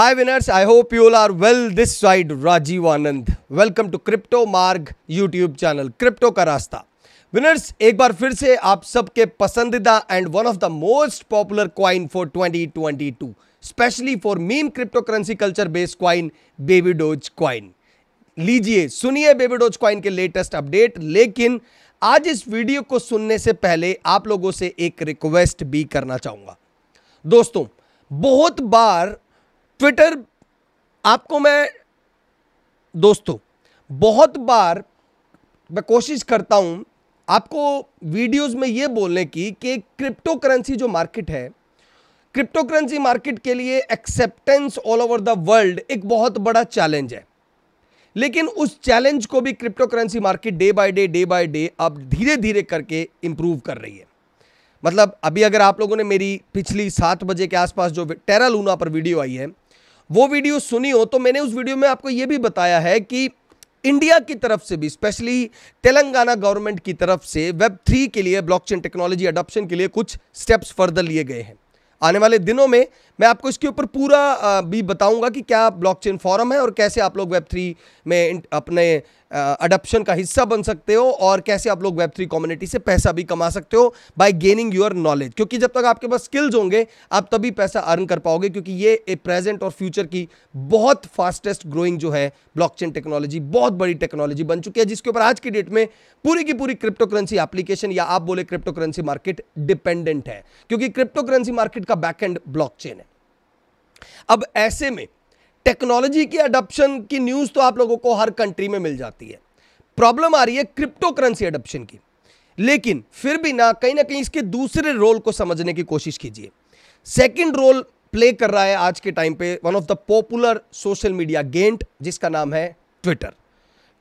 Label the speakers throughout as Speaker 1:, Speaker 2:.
Speaker 1: Hi winners, I hope you all are well. This side Rajiv Anand. Welcome to Crypto Marg YouTube channel Crypto का रास्ता winners एक बार फिर से आप सबके पसंदीदा and one of the most popular coin for 2022 specially for meme cryptocurrency culture based coin baby doge coin लीजिए सुनिए बेबी डोज क्वाइन के लेटेस्ट अपडेट लेकिन आज इस वीडियो को सुनने से पहले आप लोगों से एक रिक्वेस्ट भी करना चाहूंगा दोस्तों बहुत बार ट्विटर आपको मैं दोस्तों बहुत बार मैं कोशिश करता हूं आपको वीडियोस में ये बोलने की कि क्रिप्टो करेंसी जो मार्केट है क्रिप्टो करेंसी मार्केट के लिए acceptance all over the world एक बहुत बड़ा चैलेंज है लेकिन उस चैलेंज को भी cryptocurrency market day by day day by day अब धीरे धीरे करके इंप्रूव कर रही है मतलब अभी अगर आप लोगों ने मेरी पिछली सात बजे के आसपास जो टेरा लूना पर वीडियो आई है वो वीडियो सुनी हो तो मैंने उस वीडियो में आपको ये भी बताया है कि इंडिया की तरफ से भी स्पेशली तेलंगाना गवर्नमेंट की तरफ से वेब थ्री के लिए ब्लॉकचेन टेक्नोलॉजी अडॉप्शन के लिए कुछ स्टेप्स फर्दर लिए गए हैं आने वाले दिनों में मैं आपको इसके ऊपर पूरा भी बताऊंगा कि क्या ब्लॉकचेन फॉरम है और कैसे आप लोग वेब थ्री में अपने अडप्शन का हिस्सा बन सकते हो और कैसे आप लोग वेब थ्री कम्युनिटी से पैसा भी कमा सकते हो बाय गेनिंग योर नॉलेज क्योंकि जब तक आपके पास स्किल्स होंगे आप तभी पैसा अर्न कर पाओगे क्योंकि ये ए प्रेजेंट और फ्यूचर की बहुत फास्टेस्ट ग्रोइंग जो है ब्लॉकचेन टेक्नोलॉजी बहुत बड़ी टेक्नोलॉजी बन चुकी है जिसके ऊपर आज की डेट में पूरी की पूरी क्रिप्टो करेंसी एप्लीकेशन या आप बोले क्रिप्टो करेंसी मार्केट डिपेंडेंट है क्योंकि क्रिप्टो करेंसी मार्केट का बैक एंड है अब ऐसे में टेक्नोलॉजी की अडोप्शन की न्यूज़ तो आप लोगों को हर कंट्री में मिल जाती है प्रॉब्लम आ रही है क्रिप्टो करेंसी अडोप्शन की लेकिन फिर भी ना कहीं ना कहीं इसके दूसरे रोल को समझने की कोशिश कीजिए सेकंड रोल प्ले कर रहा है आज के टाइम पे one of the popular social media giant जिसका नाम है ट्विटर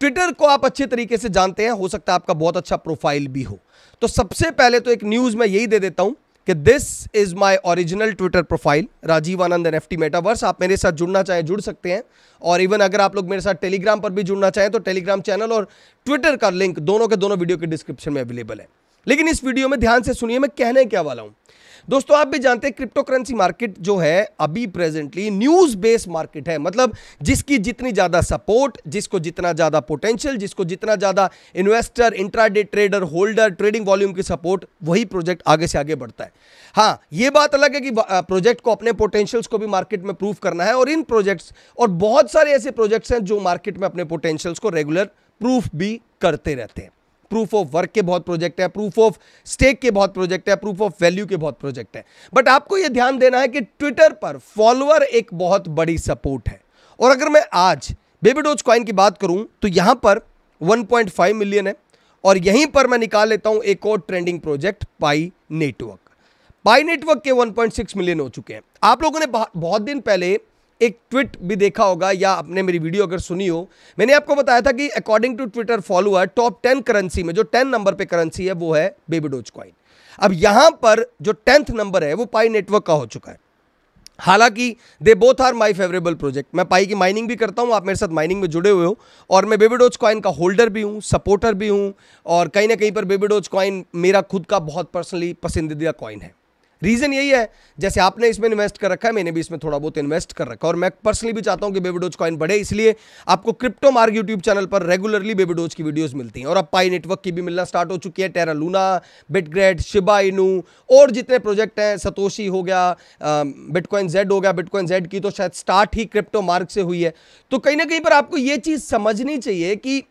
Speaker 1: ट्विटर को आप अच्छे तरीके से जानते हैं हो सकता है आपका बहुत अच्छा प्रोफाइल भी हो तो सबसे पहले तो एक न्यूज़ मैं यही दे देता हूं कि this is my original Twitter profile Rajeev Anand N F metaverse आप मेरे साथ जुड़ना चाहें जुड़ सकते हैं और इवन अगर आप लोग मेरे साथ टेलीग्राम पर भी जुड़ना चाहें तो टेलीग्राम चैनल और ट्विटर का लिंक दोनों के दोनों वीडियो के डिस्क्रिप्शन में अवेलेबल है लेकिन इस वीडियो में ध्यान से सुनिए मैं कहने क्या वाला हूं दोस्तों आप भी जानते हैं क्रिप्टो करेंसी मार्केट जो है अभी प्रेजेंटली न्यूज बेस्ड मार्केट है मतलब जिसकी जितनी ज्यादा सपोर्ट जिसको जितना ज्यादा पोटेंशियल जिसको जितना ज्यादा investor intraday trader holder trading volume की सपोर्ट वही प्रोजेक्ट आगे से आगे बढ़ता है हाँ ये बात अलग है कि प्रोजेक्ट को अपने पोटेंशियल्स को भी मार्केट में प्रूव करना है और इन प्रोजेक्ट्स और बहुत सारे ऐसे प्रोजेक्ट्स हैं जो मार्केट में अपने पोटेंशियल्स को रेगुलर प्रूफ भी करते रहते हैं प्रूफ ऑफ वर्क के बहुत प्रोजेक्ट है प्रूफ ऑफ स्टेक के बहुत प्रोजेक्ट है प्रूफ ऑफ वैल्यू के बहुत प्रोजेक्ट है बट आपको यह ध्यान देना है कि ट्विटर पर फॉलोअर एक बहुत बड़ी सपोर्ट है और अगर मैं आज बेबी डोज क्वाइन की बात करूं तो यहां पर 1.5 मिलियन है और यहीं पर मैं निकाल लेता हूं एक और trending project Pi network Pi network के 1.6 मिलियन हो चुके हैं आप लोगों ने बहुत दिन पहले एक ट्वीट भी देखा होगा या आपने मेरी वीडियो अगर सुनी हो मैंने आपको बताया था कि according to Twitter follower top ten currency में जो टेन नंबर पे करेंसी है वो है बेबीडोज क्वाइन अब यहां पर जो टेंथ नंबर है वो पाई नेटवर्क का हो चुका है हालांकि they both are my favourable project मैं पाई की माइनिंग भी करता हूं आप मेरे साथ माइनिंग में जुड़े हुए हो और मैं बेबीडोज क्वाइन का होल्डर भी हूं सपोर्टर भी हूं और कहीं ना कहीं पर बेबीडोज क्वाइन मेरा खुद का बहुत पर्सनली पसंदीदा क्वाइन है रीज़न यही है जैसे आपने इसमें इन्वेस्ट कर रखा है मैंने भी इसमें थोड़ा बहुत इन्वेस्ट कर रखा और मैं पर्सनली भी चाहता हूं कि बेबीडोज कॉइन बढ़े इसलिए आपको क्रिप्टो मार्ग यूट्यूब चैनल पर रेगुलरली बेबीडोज की वीडियोज मिलती हैं और अब पाई नेटवर्क की भी मिलना स्टार्ट हो चुकी है टेरा लूना बिटग्रेड शिबा इनू और जितने प्रोजेक्ट हैं सतोशी हो गया बिटकॉइन जेड हो गया बिटकॉइन जेड की तो शायद स्टार्ट ही क्रिप्टो मार्ग से हुई है तो कहीं ना कहीं पर आपको ये चीज़ समझनी चाहिए कि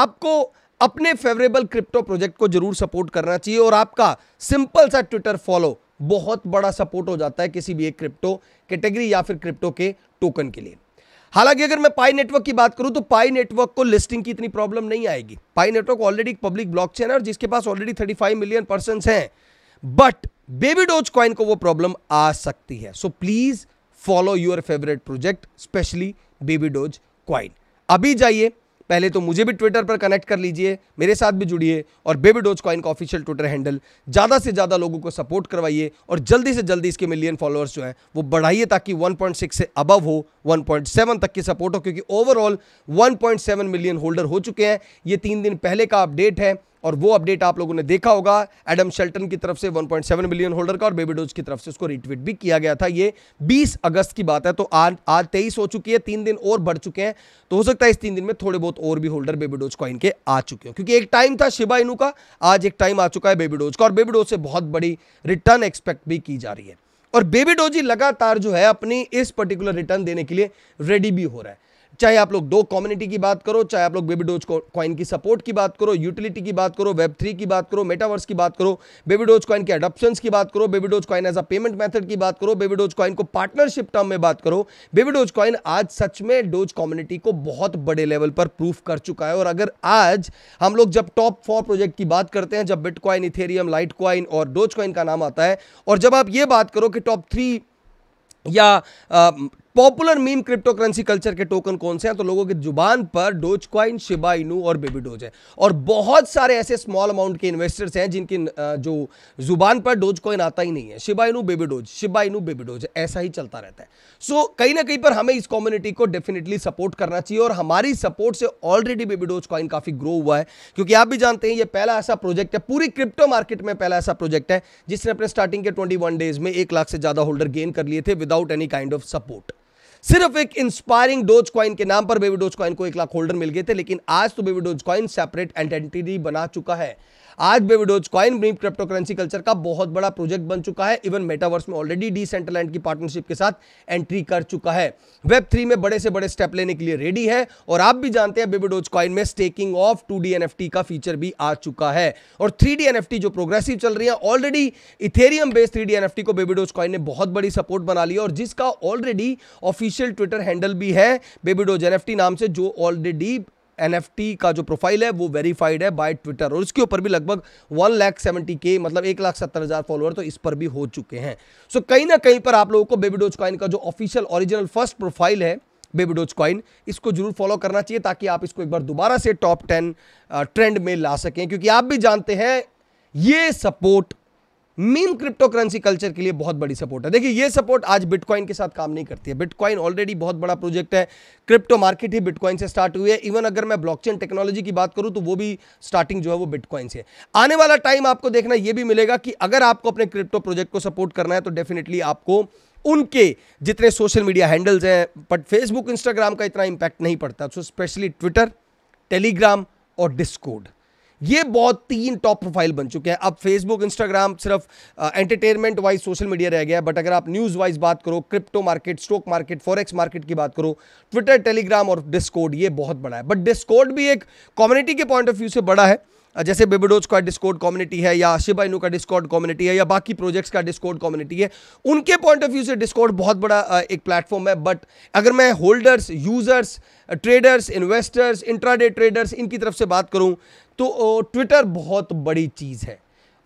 Speaker 1: आपको अपने फेवरेबल क्रिप्टो प्रोजेक्ट को जरूर सपोर्ट करना चाहिए और आपका सिंपल सा ट्विटर फॉलो बहुत बड़ा सपोर्ट हो जाता है किसी भी एक क्रिप्टो कैटेगरी या फिर क्रिप्टो के टोकन के लिए हालांकि अगर मैं पाई नेटवर्क की बात करूं तो पाई नेटवर्क को लिस्टिंग की इतनी प्रॉब्लम नहीं आएगी पाई नेटवर्क ऑलरेडी एक पब्लिक ब्लॉकचेन है और जिसके पास ऑलरेडी 35 मिलियन पर्सन हैं बट बेबी डोज कॉइन को वो प्रॉब्लम आ सकती है so please follow your favourite project specially baby doge coin अभी जाइए पहले तो मुझे भी ट्विटर पर कनेक्ट कर लीजिए मेरे साथ भी जुड़िए और बेबी डोज कॉइन का ऑफिशियल ट्विटर हैंडल ज़्यादा से ज़्यादा लोगों को सपोर्ट करवाइए और जल्दी से जल्दी इसके मिलियन फॉलोअर्स जो हैं वो बढ़ाइए ताकि 1.6 से अबव हो 1.7 तक की सपोर्ट हो क्योंकि ओवरऑल 1.7 मिलियन होल्डर हो चुके हैं ये तीन दिन पहले का अपडेट है और वो अपडेट आप लोगों ने देखा होगा एडम शेल्टन की तरफ से 1.7 मिलियन होल्डर का और बेबी डोज की तरफ से उसको रिट्वीट भी किया गया था ये 20 अगस्त की बात है तो आज आज तेईस हो चुकी है तीन दिन और बढ़ चुके हैं तो हो सकता है इस तीन दिन में थोड़े बहुत और भी होल्डर बेबी डोज कॉइन के आ चुके हो क्योंकि एक टाइम था शिबा इनू का आज एक टाइम आ चुका है बेबी डोज का और बेबी डोज से बहुत बड़ी रिटर्न एक्सपेक्ट भी की जा रही है और बेबी डोजी लगातार जो है अपनी इस पर्टिकुलर रिटर्न देने के लिए रेडी भी हो रहा है चाहे आप लोग दो कम्युनिटी की बात करो चाहे आप लोग बेबी डोज कॉइन की सपोर्ट की बात करो यूटिलिटी की बात करो वेब थ्री की बात करो मेटावर्स की बात करो बेबी डोज कॉइन के अडोप्शन की बात करो baby doge coin as a payment method की बात करो बेबी डोज कॉइन को पार्टनरशिप टर्म में बात करो बेबी डोज कॉइन आज सच में डोज कम्युनिटी को बहुत बड़े लेवल पर प्रूफ कर चुका है और अगर आज हम लोग जब टॉप फोर प्रोजेक्ट की बात करते हैं जब बिटकॉइन इथेरियम लाइट कॉइन और डोज कॉइन का नाम आता है और जब आप ये बात करो कि टॉप थ्री या popular meme cryptocurrency culture के टोकन कौन से हैं तो लोगों की जुबान पर डोज क्वाइन शिबा इनू और बेबी डोज है और बहुत सारे ऐसे स्मॉल अमाउंट के इन्वेस्टर्स हैं जिनकी जो जुबान पर डोज क्वाइन आता ही नहीं है Shiba Inu baby doge Shiba Inu baby doge ऐसा ही चलता रहता है सो so, कहीं ना कहीं पर हमें इस कम्युनिटी को डेफिनेटली सपोर्ट करना चाहिए और हमारी सपोर्ट से ऑलरेडी बेबी डोज क्वाइन काफ़ी ग्रो हुआ है क्योंकि आप भी जानते हैं ये पहला ऐसा प्रोजेक्ट है पूरी क्रिप्टो मार्केट में पहला ऐसा प्रोजेक्ट है जिसने अपने स्टार्टिंग के ट्वेंटी डेज में एक लाख से ज़्यादा होल्डर गेन कर लिए थे without any kind of support सिर्फ एक इंस्पायरिंग डोज कॉइन के नाम पर बेबी डोज कॉइन को एक लाख होल्डर मिल गए थे लेकिन आज तो baby doge coin separate entity बना चुका है आज बेविडोज क्वाइन ब्रीम क्रिप्टो करेंसी कल्चर का बहुत बड़ा प्रोजेक्ट बन चुका है इवन मेटावर्स में ऑलरेडी डी सेंट्रलैंड की पार्टनरशिप के साथ एंट्री कर चुका है वेब थ्री में बड़े से बड़े स्टेप लेने के लिए रेडी है और आप भी जानते हैं बेबिडोज क्वाइन में स्टेकिंग ऑफ टू डी का फीचर भी आ चुका है और थ्री डी जो प्रोग्रेसिव चल रही है already Ethereum based three D को बेबिडोज क्वाइन ने बहुत बड़ी सपोर्ट बना ली और जिसका ऑलरेडी ऑफिशियल ट्विटर हैंडल भी है बेबीडोज एन नाम से जो ऑलरेडी एन का जो प्रोफाइल है वो वेरीफाइड है बाय ट्विटर और इसके ऊपर भी लगभग वन लाख सेवेंटी के मतलब एक लाख सत्तर हज़ार फॉलोअर तो इस पर भी हो चुके हैं सो so, कहीं ना कहीं पर आप लोगों को बेबी डोज कॉइन का जो ऑफिशियल ओरिजिनल फर्स्ट प्रोफाइल है बेबी डोज कॉइन इसको जरूर फॉलो करना चाहिए ताकि आप इसको एक बार दोबारा से टॉप टेन ट्रेंड में ला सकें क्योंकि आप भी जानते हैं ये support meme cryptocurrency culture के लिए बहुत बड़ी सपोर्ट है देखिए ये सपोर्ट आज बिटकॉइन के साथ काम नहीं करती है बिटकॉइन ऑलरेडी बहुत बड़ा प्रोजेक्ट है क्रिप्टो मार्केट ही बिटकॉइन से स्टार्ट हुई है इवन अगर मैं ब्लॉकचेन टेक्नोलॉजी की बात करूं तो वो भी स्टार्टिंग जो है वो बिटकॉइन से आने वाला टाइम आपको देखना यह भी मिलेगा कि अगर आपको अपने क्रिप्टो प्रोजेक्ट को सपोर्ट करना है तो डेफिनेटली आपको उनके जितने सोशल मीडिया हैंडल्स हैं बट फेसबुक इंस्टाग्राम का इतना इंपैक्ट नहीं पड़ता सो स्पेशली ट्विटर टेलीग्राम और डिस्कोड ये बहुत तीन टॉप प्रोफाइल बन चुके हैं अब फेसबुक इंस्टाग्राम सिर्फ एंटरटेनमेंट वाइज सोशल मीडिया रह गया है बट अगर आप न्यूज़ वाइज बात करो crypto market stock market forex market की बात करो ट्विटर टेलीग्राम और डिस्कोड ये बहुत बड़ा है बट डिस्कोड भी एक कम्युनिटी के पॉइंट ऑफ व्यू से बड़ा है जैसे बेबडोज का डिस्कोड कम्युनिटी है या शिबाइनू का डिस्कॉर्ड कम्युनिटी है या बाकी प्रोजेक्ट्स का डिस्कोड कम्युनिटी है उनके पॉइंट ऑफ व्यू से डिस्कोड बहुत बड़ा एक प्लेटफॉर्म है बट अगर मैं holders users traders investors intraday traders इनकी तरफ से बात करूँ तो ट्विटर बहुत बड़ी चीज़ है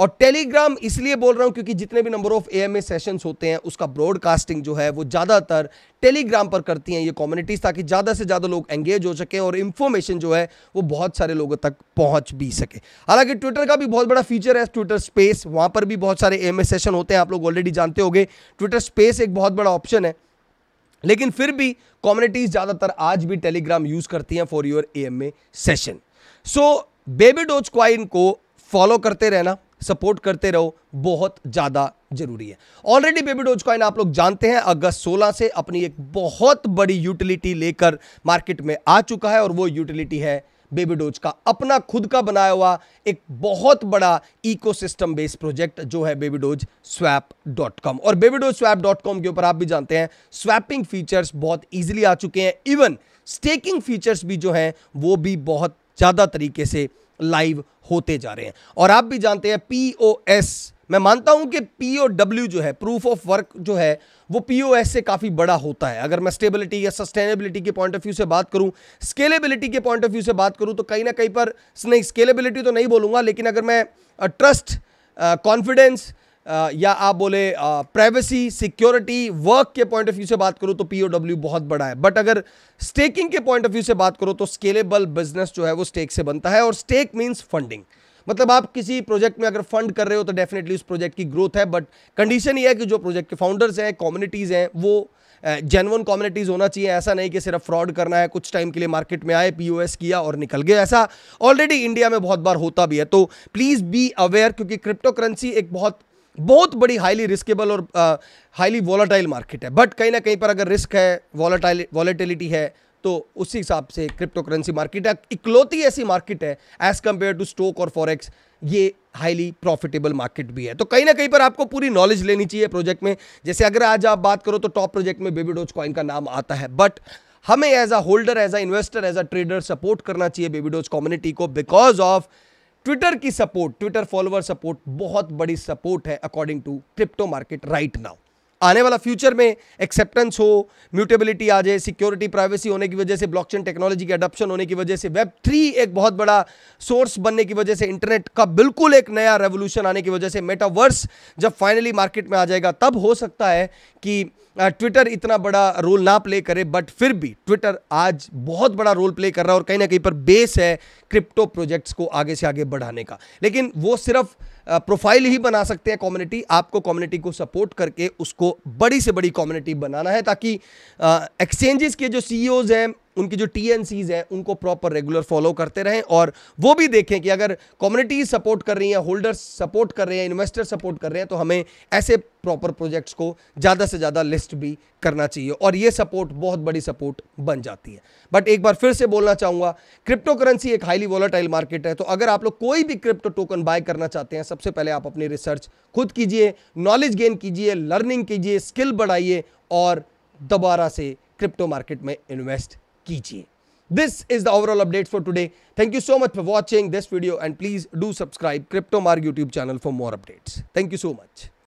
Speaker 1: और टेलीग्राम इसलिए बोल रहा हूं क्योंकि जितने भी नंबर ऑफ एएमए सेशंस होते हैं उसका ब्रॉडकास्टिंग जो है वो ज़्यादातर टेलीग्राम पर करती हैं ये कम्युनिटीज़ ताकि ज़्यादा से ज़्यादा लोग एंगेज हो सकें और इंफॉर्मेशन जो है वो बहुत सारे लोगों तक पहुंच भी सके हालांकि ट्विटर का भी बहुत बड़ा फीचर है ट्विटर स्पेस वहां पर भी बहुत सारे एएमए सेशन होते हैं आप लोग ऑलरेडी जानते गए ट्विटर स्पेस एक बहुत बड़ा ऑप्शन है लेकिन फिर भी कम्युनिटीज़ ज़्यादातर आज भी टेलीग्राम यूज़ करती हैं for your a session so baby doge coin को फॉलो करते रहना सपोर्ट करते रहो बहुत ज़्यादा जरूरी है ऑलरेडी बेबी डोज कॉइन आप लोग जानते हैं अगस्त 16 से अपनी एक बहुत बड़ी यूटिलिटी लेकर मार्केट में आ चुका है और वो यूटिलिटी है बेबी डोज का अपना खुद का बनाया हुआ एक बहुत बड़ा इकोसिस्टम बेस्ड प्रोजेक्ट जो है baby doge swap dot com और baby doge swap dot com के ऊपर आप भी जानते हैं स्वैपिंग फीचर्स बहुत ईजिली आ चुके हैं इवन स्टेकिंग फीचर्स भी जो हैं वो भी बहुत ज़्यादा तरीके से लाइव होते जा रहे हैं और आप भी जानते हैं पीओएस मैं मानता हूं कि पीओडब्ल्यू जो है प्रूफ ऑफ वर्क जो है वो पीओएस से काफ़ी बड़ा होता है अगर मैं स्टेबिलिटी या सस्टेनेबिलिटी के पॉइंट ऑफ व्यू से बात करूं स्केलेबिलिटी के पॉइंट ऑफ व्यू से बात करूं तो कहीं ना कहीं पर नहीं स्केलेबिलिटी तो नहीं बोलूंगा लेकिन अगर मैं ट्रस्ट uh, कॉन्फिडेंस या आप बोले प्राइवेसी सिक्योरिटी वर्क के पॉइंट ऑफ व्यू से बात करो तो पीओडब्ल्यू बहुत बड़ा है बट अगर स्टेकिंग के पॉइंट ऑफ व्यू से बात करो तो स्केलेबल बिजनेस जो है वो स्टेक से बनता है और स्टेक मीन्स फंडिंग मतलब आप किसी प्रोजेक्ट में अगर फंड कर रहे हो तो डेफिनेटली उस प्रोजेक्ट की ग्रोथ है बट कंडीशन ये है कि जो प्रोजेक्ट के फाउंडर्स हैं कम्युनिटीज़ हैं वो जेनवन कम्युनिटीज़ होना चाहिए ऐसा नहीं कि सिर्फ फ्रॉड करना है कुछ टाइम के लिए मार्केट में आए पीओएस किया और निकल गया ऐसा ऑलरेडी इंडिया में बहुत बार होता भी है तो प्लीज़ बी अवेयर क्योंकि क्रिप्टो करेंसी एक बहुत बहुत बड़ी हाईली रिस्केबल और हाईली वॉलाटाइल मार्केट है बट कहीं ना कहीं पर अगर रिस्क है वॉलाटाइल वॉलेटिलिटी है तो उसी हिसाब से क्रिप्टो करेंसी मार्केट है इकलौती ऐसी मार्केट है एज कंपेयर टू स्टोक और फॉरेक्स ये हाईली प्रॉफिटेबल मार्केट भी है तो कहीं ना कहीं पर आपको पूरी नॉलेज लेनी चाहिए प्रोजेक्ट में जैसे अगर आज आप बात करो तो टॉप प्रोजेक्ट में बेबी डोज कॉइन का नाम आता है बट हमें as a holder as a investor as a trader support करना चाहिए बेबी डोज कम्युनिटी को बिकॉज ऑफ ट्विटर की सपोर्ट ट्विटर फॉलोअर सपोर्ट बहुत बड़ी सपोर्ट है according to crypto market right now आने वाला फ्यूचर में एक्सेप्टेंस हो म्यूटेबिलिटी आ जाए सिक्योरिटी प्राइवेसी होने की वजह से ब्लॉकचेन टेक्नोलॉजी के अडॉप्शन होने की वजह से वेब थ्री एक बहुत बड़ा सोर्स बनने की वजह से इंटरनेट का बिल्कुल एक नया रेवोल्यूशन आने की वजह से मेटावर्स जब फाइनली मार्केट में आ जाएगा तब हो सकता है कि ट्विटर इतना बड़ा रोल ना प्ले करे बट फिर भी ट्विटर आज बहुत बड़ा रोल प्ले कर रहा है और कहीं ना कहीं पर बेस है क्रिप्टो प्रोजेक्ट्स को आगे से आगे बढ़ाने का लेकिन वो सिर्फ प्रोफाइल ही बना सकते हैं कम्युनिटी आपको कम्युनिटी को सपोर्ट करके उसको बड़ी से बड़ी कम्युनिटी बनाना है ताकि एक्सचेंजेस के जो सीईओज हैं उनकी जो टी हैं उनको प्रॉपर रेगुलर फॉलो करते रहें और वो भी देखें कि अगर कम्युनिटी सपोर्ट कर रही हैं होल्डर्स सपोर्ट कर रहे हैं इन्वेस्टर सपोर्ट कर रहे हैं तो हमें ऐसे प्रॉपर प्रोजेक्ट्स को ज़्यादा से ज़्यादा लिस्ट भी करना चाहिए और ये सपोर्ट बहुत बड़ी सपोर्ट बन जाती है बट एक बार फिर से बोलना चाहूँगा क्रिप्टो करेंसी एक हाईली वॉलाटाइल मार्केट है तो अगर आप लोग कोई भी क्रिप्टो टोकन बाय करना चाहते हैं सबसे पहले आप अपनी रिसर्च खुद कीजिए नॉलेज गेन कीजिए लर्निंग कीजिए स्किल बढ़ाइए और दोबारा से क्रिप्टो मार्केट में इन्वेस्ट कीजिए this is the overall update for today thank you so much for watching this video and please do subscribe crypto Marg YouTube channel for more updates thank you so much